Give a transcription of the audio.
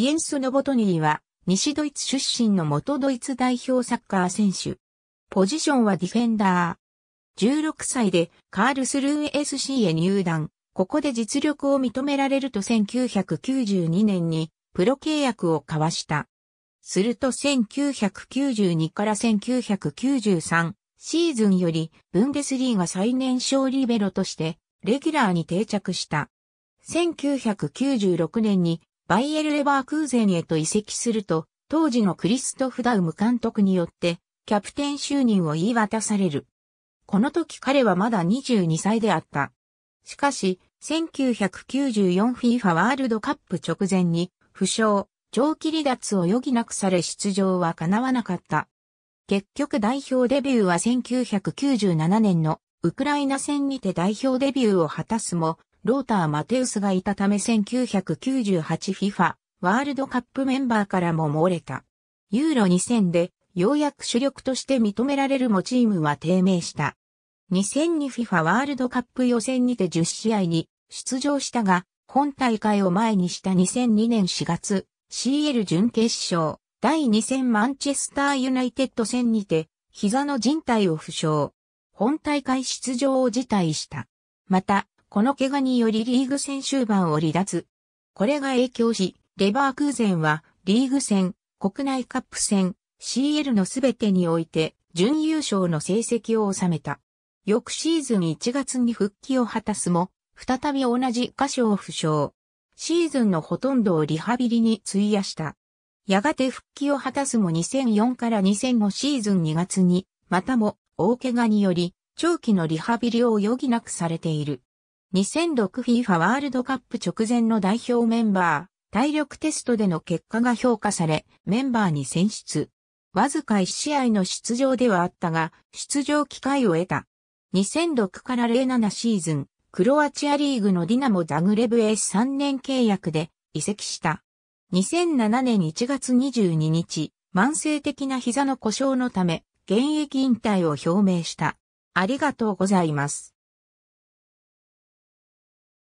イエンス・ノボトニーは、西ドイツ出身の元ドイツ代表サッカー選手。ポジションはディフェンダー。16歳でカールスルー SC へ入団。ここで実力を認められると1992年にプロ契約を交わした。すると1992から1993シーズンよりブンデスリーが最年少リベロとしてレギュラーに定着した。1996年にバイエル・レバークーゼンへと移籍すると、当時のクリストフ・ダウム監督によって、キャプテン就任を言い渡される。この時彼はまだ22歳であった。しかし、1994FIFA ワールドカップ直前に、負傷、長期離脱を余儀なくされ出場は叶わなかった。結局代表デビューは1997年のウクライナ戦にて代表デビューを果たすも、ローター・マテウスがいたため 1998FIFA ワールドカップメンバーからも漏れた。ユーロ2000でようやく主力として認められるもチームは低迷した。2002FIFA ワールドカップ予選にて10試合に出場したが、本大会を前にした2002年4月、CL 準決勝、第2戦マンチェスターユナイテッド戦にて、膝の靭帯を負傷。本大会出場を辞退した。また、この怪我によりリーグ戦終盤を離脱。これが影響し、レバークーゼンはリーグ戦、国内カップ戦、CL のすべてにおいて準優勝の成績を収めた。翌シーズン1月に復帰を果たすも、再び同じ箇所を負傷。シーズンのほとんどをリハビリに費やした。やがて復帰を果たすも2004から2005シーズン2月に、またも大怪我により、長期のリハビリを余儀なくされている。2006FIFA ワールドカップ直前の代表メンバー、体力テストでの結果が評価され、メンバーに選出。わずか1試合の出場ではあったが、出場機会を得た。2006から07シーズン、クロアチアリーグのディナモ・ザグレブへ3年契約で移籍した。2007年1月22日、慢性的な膝の故障のため、現役引退を表明した。ありがとうございます。